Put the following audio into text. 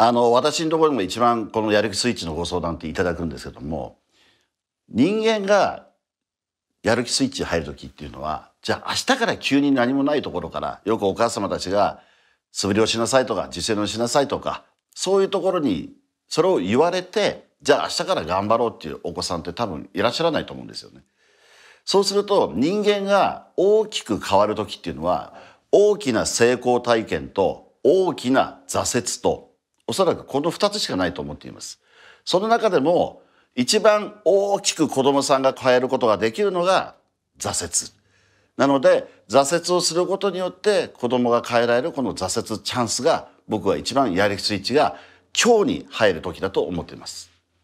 あの私のところでも一番このやる気スイッチのご相談っていただくんですけども人間がやる気スイッチ入る時っていうのはじゃあ明日から急に何もないところからよくお母様たちが素振りをしなさいとか自制のしなさいとかそういうところにそれを言われてじゃあ明日から頑張ろうっていうお子さんって多分いらっしゃらないと思うんですよね。そうすると人間が大きく変わる時っていうのは大きな成功体験と大きな挫折とおそらくこの2つしかないと思っています。その中でも一番大きく子どもさんが変えることができるのが挫折。なので挫折をすることによって子どもが変えられるこの挫折チャンスが僕は一番やるスイッチが今日に入る時だと思っています。